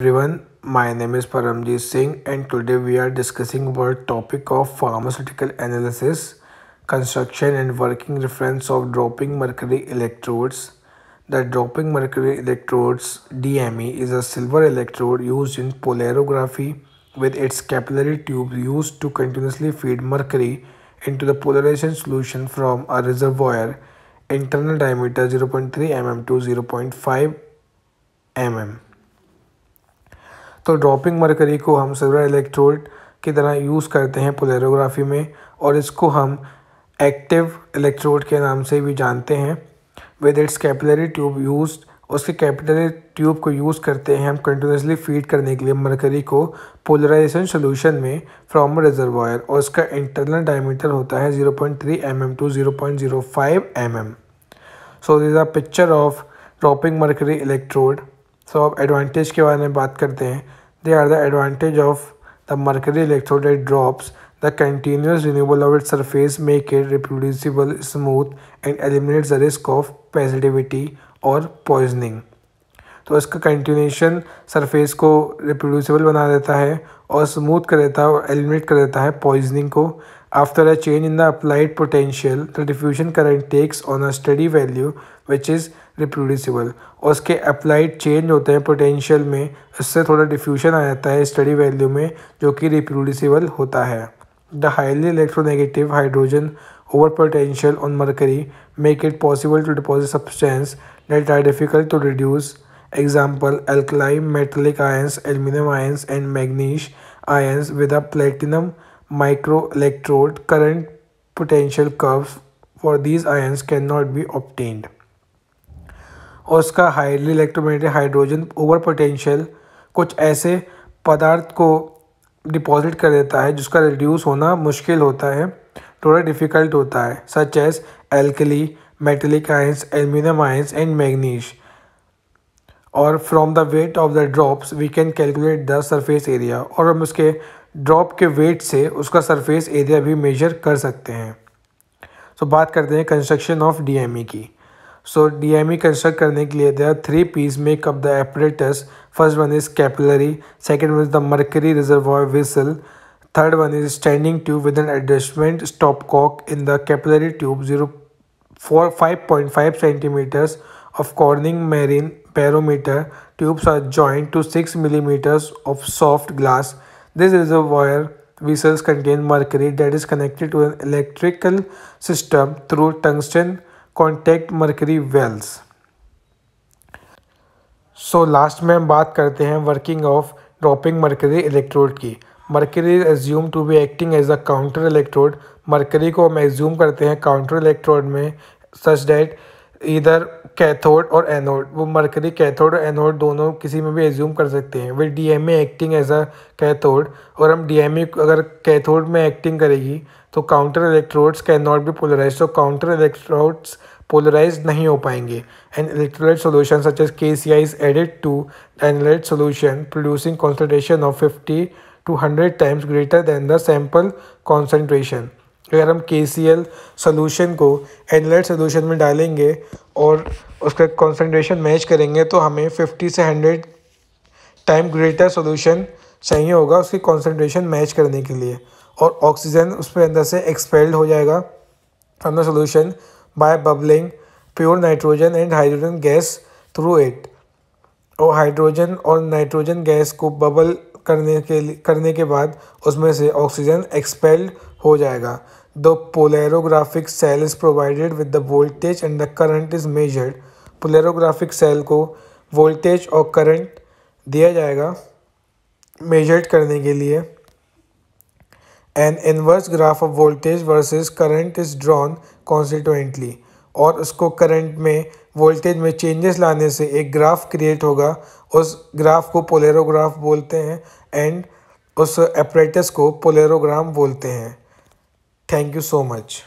everyone my name is Paramjit Singh and today we are discussing about topic of pharmaceutical analysis construction and working reference of dropping mercury electrodes the dropping mercury electrodes DME is a silver electrode used in polarography with its capillary tube used to continuously feed mercury into the polarization solution from a reservoir internal diameter 0.3 mm to 0.5 mm तो dropping mercury को हम silver electrode की तरह use करते हैं polarography में और इसको हम एक्टिव इलेक्ट्रोड के नाम से भी जानते हैं with its capillary tube use उसके कैपिलरी ट्यूब को यूज़ करते हैं हम कंटिन्यूसली फीड करने के लिए मरकरी को पोलराइजेशन सोल्यूशन में फ्रॉम रिजर्वायर और इसका इंटरनल डायमीटर होता है 0.3 point three M to zero point zero M so this are picture of dropping mercury electrode so अब एडवांटेज के बारे में बात करते हैं they are the advantage of the mercury electrolyte drops the continuous renewable of it surface make it reproducible smooth and eliminate the risk of passivity और poisoning तो इसका कंटिन्यूशन सरफेस को रिप्रोड्यूसिबल बना देता है और स्मूथ कर देता है और एलिमिनेट कर देता है पॉइजनिंग को after a change in the applied potential the diffusion current takes on a steady value which is reproducible और उसके अप्लाइड चेंज होते हैं पोटेंशियल में इससे थोड़ा डिफ्यूशन आ जाता है स्टडी वैल्यू में जो कि रिप्रोड्यूसिबल होता है the highly electronegative hydrogen over potential on mercury make it possible to deposit substance that are difficult to reduce example alkaline metallic ions aluminium ions and magnesium ions with a platinum micro electrode current potential curve for these ions can not be obtained और उसका highly electrometric hydrogen over potential कुछ ऐसे पदार्थ को deposit कर देता है जिसका रिड्यूस होना मुश्किल होता है थोड़ा डिफ़िकल्ट होता है such as alkali metallic ions aluminium ions and magnesium और from the weight of the drops we can calculate the surface area और हम उसके ड्रॉप के वेट से उसका सरफेस एरिया भी मेजर कर सकते हैं सो so, बात करते हैं कंस्ट्रक्शन ऑफ डी की So DME construct करने के लिए there are three P's make up the apparatus. First one is capillary, second one is the mercury reservoir vessel, third one is standing tube with an adjustment stopcock in the capillary tube 0 4 5.5 centimeters of Corning marine barometer tubes are joined to 6 millimeters of soft glass. This reservoir vessels contain mercury that is connected to an electrical system through tungsten contact mercury wells so last में हम बात करते हैं working of dropping mercury electrode की mercury assume to be acting as a counter electrode mercury को हम assume करते हैं काउंटर इलेक्ट्रोड में सच डैट इधर कैथोड और एनोड वो मरकरी कैथोड और एनोड दोनों किसी में भी एज्यूम कर सकते हैं वे एम एक्टिंग एज अ कैथोड और हम डी ए अगर कैथोड में एक्टिंग करेगी तो counter electrodes can not be polarise तो काउंटर इलेक्ट्रोड्स पोलराइज नहीं हो पाएंगे and electrolyte solution such as K C I is added to analyte solution producing concentration of fifty to hundred times greater than the sample concentration अगर हम के C L solution को एनलाइट solution में डालेंगे और उसका कॉन्सेंट्रेशन मैच करेंगे तो हमें फिफ्टी से हंड्रेड टाइम ग्रेटर सोल्यूशन चाहिए होगा उसकी कॉन्सेंट्रेशन मैच करने के लिए और ऑक्सीजन पर अंदर से एक्सपेल्ड हो जाएगा from the solution by bubbling pure nitrogen and hydrogen gas through it और हाइड्रोजन और नाइट्रोजन गैस को बबल करने के करने के बाद उसमें से ऑक्सीजन एक्सपेल्ड हो जाएगा the polarographic cell is provided with the voltage and the current is measured polarographic cell को वोल्टेज और करंट दिया जाएगा मेजर्ड करने के लिए an inverse graph of voltage versus current is drawn consistently और उसको करंट में वोल्टेज में चेंजेस लाने से एक ग्राफ क्रिएट होगा उस ग्राफ को पोलेरोग्राफ बोलते हैं एंड उस एपरेटस को पोलेरोग्राम बोलते हैं थैंक यू सो मच